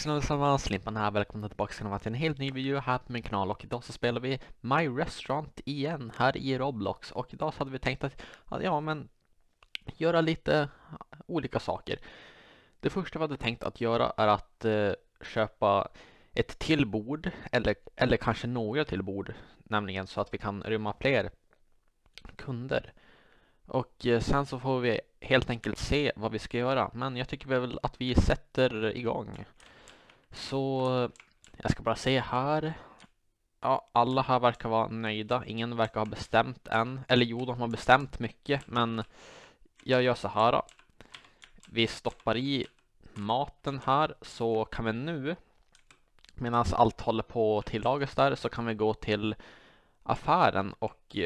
Tjena allesammans, Limpan här. Välkomna tillbaka till en helt ny video här på min kanal och idag så spelar vi My Restaurant igen här i Roblox och idag så hade vi tänkt att, ja men, göra lite olika saker. Det första vi hade tänkt att göra är att eh, köpa ett till bord eller, eller kanske några till bord, nämligen så att vi kan rymma fler kunder. Och eh, sen så får vi helt enkelt se vad vi ska göra. Men jag tycker väl att vi sätter igång. Så jag ska bara se här. Ja, alla här verkar vara nöjda. Ingen verkar ha bestämt än. Eller jo, de har bestämt mycket, men jag gör så här. Då. Vi stoppar i maten här, så kan vi nu, medan allt håller på att tillagas där, så kan vi gå till affären och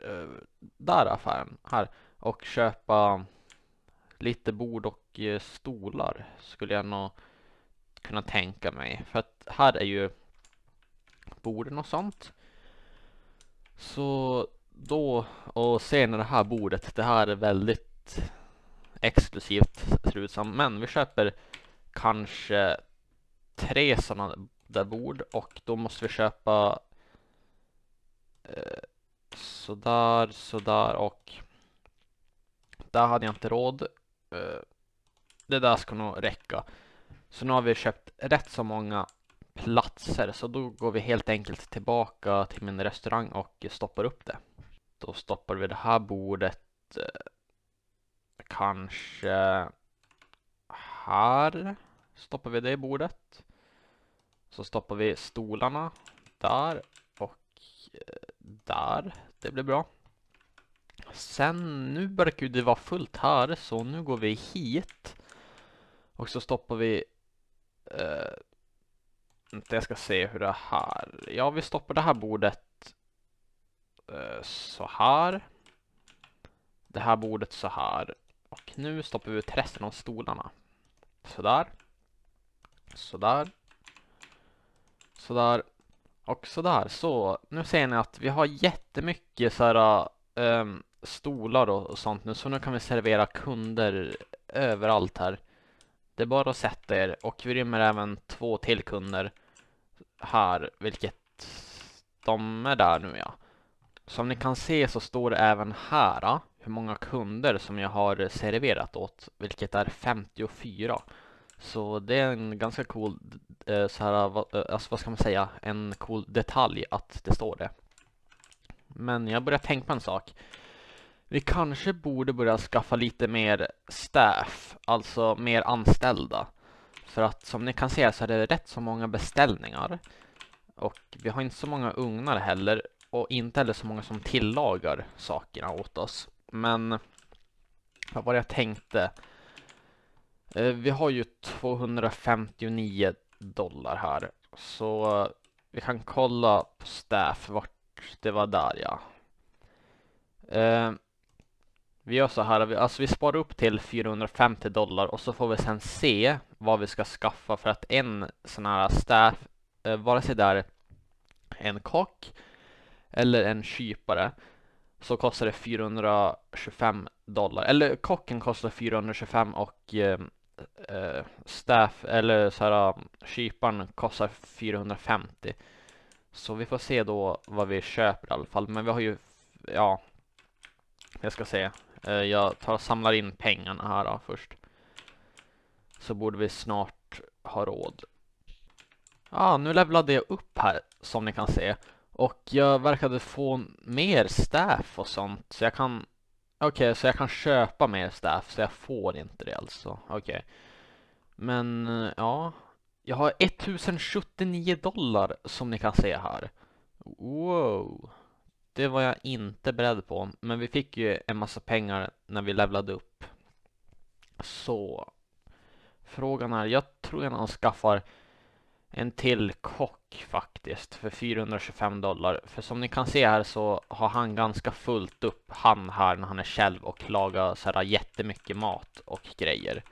eh, där affären, här, och köpa lite bord och eh, stolar skulle jag nog kunna tänka mig. För att här är ju borden och sånt. Så då, och sen det här bordet, det här är väldigt exklusivt ser det ut som. Men vi köper kanske tre sådana där bord och då måste vi köpa eh, sådär, sådär och där hade jag inte råd. Eh, det där ska nog räcka. Så nu har vi köpt rätt så många platser så då går vi helt enkelt tillbaka till min restaurang och stoppar upp det. Då stoppar vi det här bordet eh, kanske här stoppar vi det bordet. Så stoppar vi stolarna där och eh, där. Det blir bra. Sen nu verkar det vara fullt här så nu går vi hit. Och så stoppar vi jag ska se hur det här... Ja, vi stoppar det här bordet eh, så här. Det här bordet så här. Och nu stoppar vi ut resten av stolarna. Sådär. Sådär. Sådär. Och sådär. Så nu ser ni att vi har jättemycket så här, um, stolar och sånt nu. Så nu kan vi servera kunder överallt här. Det är bara att sätta er och vi rymmer även två till kunder här, vilket de är där nu ja. Som ni kan se så står det även här hur många kunder som jag har serverat åt, vilket är 54. Så det är en ganska cool, eh, så här, eh, alltså, vad ska man säga, en cool detalj att det står det. Men jag börjar tänka på en sak. Vi kanske borde börja skaffa lite mer staff, alltså mer anställda. För att som ni kan se så är det rätt så många beställningar. Och vi har inte så många ugnar heller och inte heller så många som tillagar sakerna åt oss. Men vad var det jag tänkte? Eh, vi har ju 259 dollar här så vi kan kolla på staff vart det var där ja. Eh, vi gör så här, alltså vi sparar upp till 450 dollar och så får vi sen se vad vi ska skaffa för att en sån här staff, eh, vare sig det är en kock eller en kypare så kostar det 425 dollar, eller kocken kostar 425 och eh, eh, staff, eller så här, eh, kyparen kostar 450. Så vi får se då vad vi köper i alla fall, men vi har ju, ja, jag ska se Eh, jag tar och samlar in pengarna här då, först. Så borde vi snart ha råd. Ja, ah, nu levlade jag upp här som ni kan se. Och jag verkade få mer staff och sånt. Så jag kan... Okej, okay, så jag kan köpa mer staff. Så jag får inte det alltså. Okej. Okay. Men eh, ja. Jag har 1079 dollar som ni kan se här. Wow. Det var jag inte beredd på, men vi fick ju en massa pengar när vi levlade upp. Så frågan är, jag tror jag skaffar en till kock faktiskt för 425 dollar. För som ni kan se här så har han ganska fullt upp, han här när han är själv och lagar så här jättemycket mat och grejer.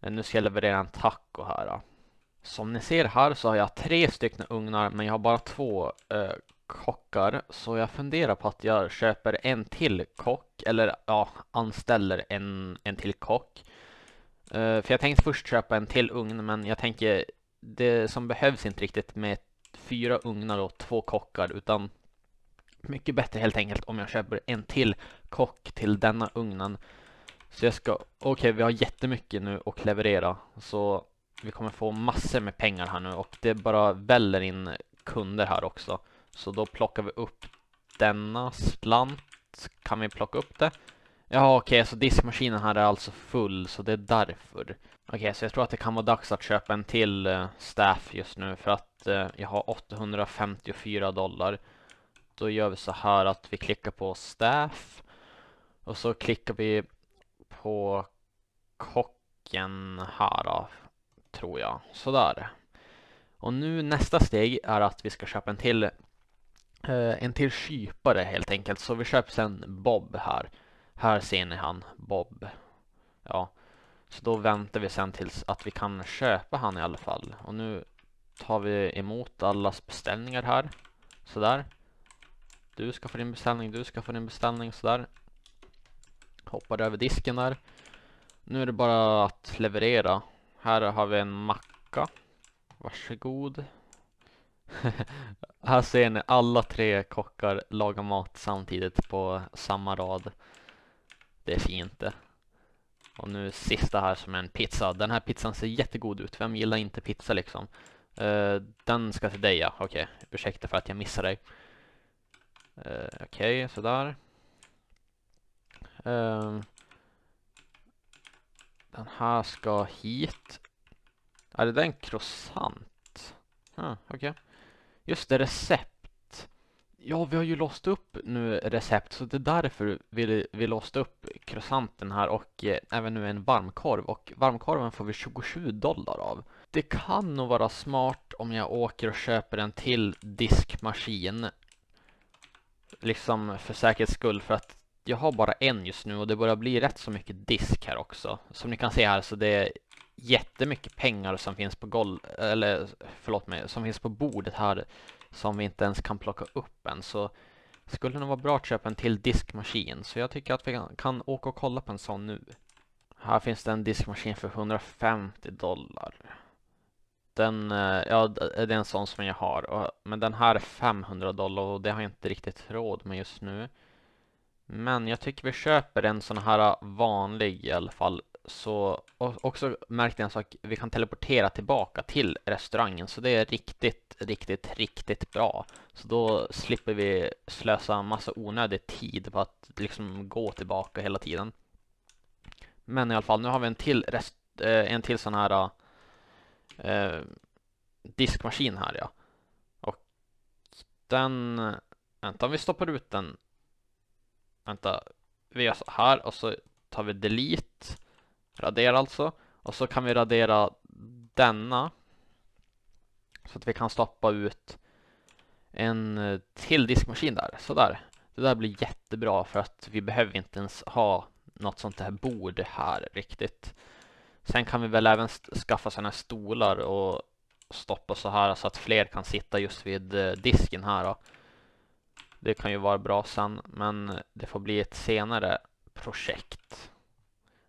Eh, nu ska jag leverera en taco här. Då. Som ni ser här så har jag tre stycken ugnar men jag har bara två eh, kockar så jag funderar på att jag köper en till kock eller ja, anställer en, en till kock. Uh, för jag tänkte först köpa en till ugn men jag tänker det som behövs inte riktigt med fyra ugnar och två kockar utan mycket bättre helt enkelt om jag köper en till kock till denna ugnen. Så jag ska, okej okay, vi har jättemycket nu att leverera så vi kommer få massor med pengar här nu och det bara väller in kunder här också. Så då plockar vi upp denna slant. Kan vi plocka upp det? Ja, okej, okay, så diskmaskinen här är alltså full, så det är därför. Okej, okay, så jag tror att det kan vara dags att köpa en till uh, staff just nu för att uh, jag har 854 dollar. Då gör vi så här att vi klickar på staff och så klickar vi på kocken här då, tror jag. Sådär. Och nu nästa steg är att vi ska köpa en till Eh, en till kypare helt enkelt. Så vi köper sen Bob här. Här ser ni han, Bob. Ja, så då väntar vi sen tills att vi kan köpa han i alla fall. Och nu tar vi emot allas beställningar här. Sådär. Du ska få din beställning, du ska få din beställning, sådär. Hoppar över disken där. Nu är det bara att leverera. Här har vi en macka. Varsågod. Här ser ni alla tre kockar laga mat samtidigt på samma rad. Det är fint det. Och nu sista här som är en pizza. Den här pizzan ser jättegod ut. Vem gillar inte pizza liksom? Uh, den ska till dig ja. Okej, okay. ursäkta för att jag missade dig. Uh, Okej, okay, sådär. Uh, den här ska hit. Är det en croissant? huh, Okej. Okay. Just det, recept. Ja, vi har ju låst upp nu recept, så det är därför vi, vi låste upp croissanten här och eh, även nu en varmkorv. Och varmkorven får vi 27 dollar av. Det kan nog vara smart om jag åker och köper en till diskmaskin. Liksom för säkerhets skull, för att jag har bara en just nu och det börjar bli rätt så mycket disk här också. Som ni kan se här så det jättemycket pengar som finns på golv, eller förlåt mig, som finns på bordet här som vi inte ens kan plocka upp än. Så skulle det nog vara bra att köpa en till diskmaskin. Så jag tycker att vi kan åka och kolla på en sån nu. Här finns det en diskmaskin för 150 dollar. Den, eh, ja, det är en sån som jag har. Men den här är 500 dollar och det har jag inte riktigt råd med just nu. Men jag tycker vi köper en sån här vanlig i alla fall så också märkte jag en sak, vi kan teleportera tillbaka till restaurangen så det är riktigt, riktigt, riktigt bra. Så då slipper vi slösa massa onödig tid på att liksom gå tillbaka hela tiden. Men i alla fall, nu har vi en till, rest, eh, en till sån här eh, diskmaskin här ja. Och den, vänta om vi stoppar ut den, vänta, vi gör så här och så tar vi delete Radera alltså. Och så kan vi radera denna. Så att vi kan stoppa ut en eh, till diskmaskin där. Sådär. Det där blir jättebra för att vi behöver inte ens ha något sånt här bord här riktigt. Sen kan vi väl även skaffa sådana här stolar och stoppa så här så att fler kan sitta just vid eh, disken här. Då. Det kan ju vara bra sen, men det får bli ett senare projekt.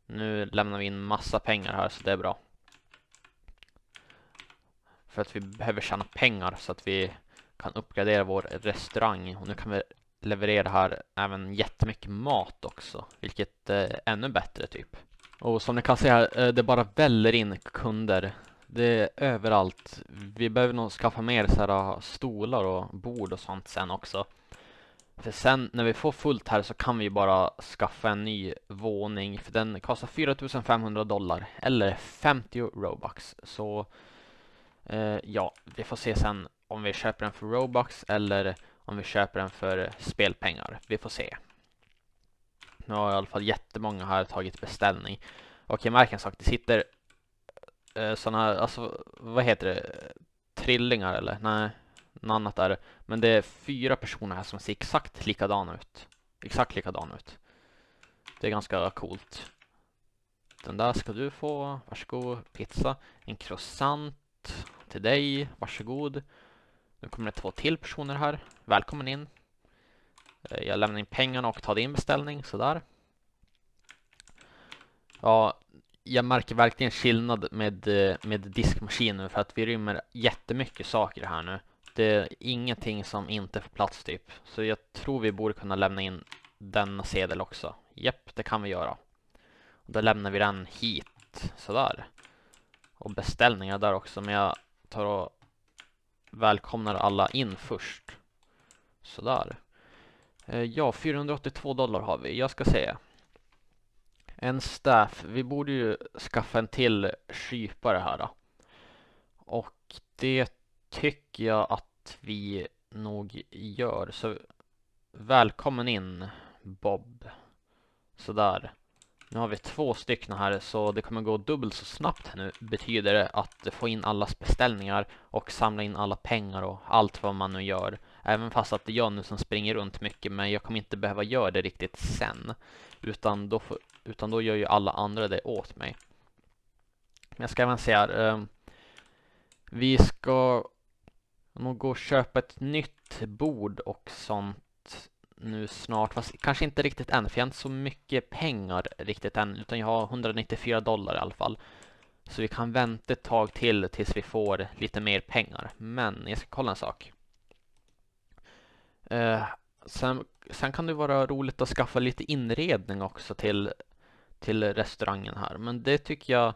Nu lämnar vi in massa pengar här så det är bra. För att vi behöver tjäna pengar så att vi kan uppgradera vår restaurang. Och nu kan vi leverera här även jättemycket mat också. Vilket är eh, ännu bättre typ. Och som ni kan se här, eh, det bara väller in kunder. Det är överallt. Vi behöver nog skaffa mer så här, eh, stolar och bord och sånt sen också. För sen när vi får fullt här så kan vi bara skaffa en ny våning för den kostar 4500 dollar eller 50 robux. Så eh, ja, vi får se sen om vi köper den för robux eller om vi köper den för spelpengar. Vi får se. Nu har i alla fall jättemånga här tagit beställning. Okej, märk en sak. Det sitter eh, sådana, alltså vad heter det? Trillingar eller? Nej, något annat där men det är fyra personer här som ser exakt likadana ut. Exakt likadana ut. Det är ganska coolt. Den där ska du få. Varsågod. Pizza. En croissant till dig. Varsågod. Nu kommer det två till personer här. Välkommen in. Eh, jag lämnar in pengarna och tar din beställning. Sådär. Ja, jag märker verkligen skillnad med, eh, med diskmaskinen för att vi rymmer jättemycket saker här nu det är ingenting som inte får plats typ. Så jag tror vi borde kunna lämna in denna sedel också. Japp, det kan vi göra. Och då lämnar vi den hit, sådär. Och beställningar där också, men jag tar och välkomnar alla in först. Sådär. Eh, ja, 482 dollar har vi. Jag ska se. En staff. Vi borde ju skaffa en till skypare här då. Och det tycker jag att vi nog gör. Så välkommen in Bob. Sådär. Nu har vi två stycken här så det kommer gå dubbelt så snabbt här nu. Betyder det att få in allas beställningar och samla in alla pengar och allt vad man nu gör. Även fast att det är jag nu som springer runt mycket men jag kommer inte behöva göra det riktigt sen. Utan då, får, utan då gör ju alla andra det åt mig. Men jag ska även säga här. Eh, vi ska jag måste gå och köpa ett nytt bord och sånt nu snart. Fast kanske inte riktigt än, för jag har inte så mycket pengar riktigt än. Utan jag har 194 dollar i alla fall. Så vi kan vänta ett tag till tills vi får lite mer pengar. Men jag ska kolla en sak. Eh, sen, sen kan det vara roligt att skaffa lite inredning också till, till restaurangen här. Men det tycker jag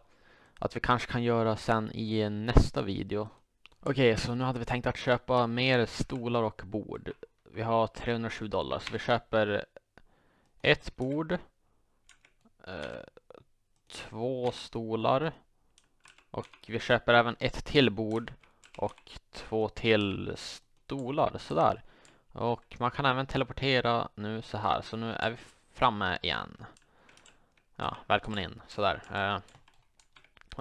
att vi kanske kan göra sen i nästa video. Okej, så nu hade vi tänkt att köpa mer stolar och bord. Vi har 307 dollar, så vi köper ett bord, eh, två stolar och vi köper även ett till bord och två till stolar, sådär. Och man kan även teleportera nu så här, så nu är vi framme igen. Ja, välkommen in, sådär. Eh,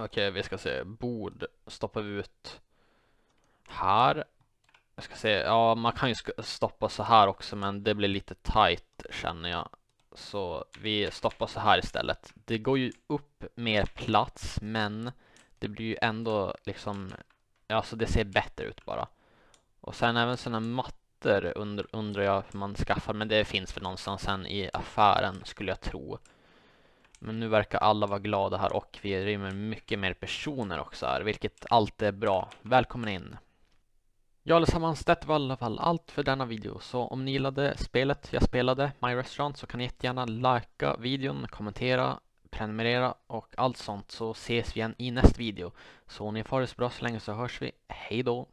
Okej, vi ska se, bord stoppar vi ut här. Jag ska se, ja man kan ju stoppa så här också men det blir lite tight känner jag. Så vi stoppar så här istället. Det går ju upp mer plats men det blir ju ändå liksom, alltså det ser bättre ut bara. Och sen även sådana mattor und undrar jag hur man skaffar men det finns väl någonstans sen i affären skulle jag tro. Men nu verkar alla vara glada här och vi rymmer mycket mer personer också här, vilket alltid är bra. Välkommen in! Ja allesammans, det var i alla fall allt för denna video. Så om ni gillade spelet jag spelade, My Restaurant, så kan ni jättegärna likea videon, kommentera, prenumerera och allt sånt. Så ses vi igen i nästa video. Så ni får det så bra så länge så hörs vi. Hej då!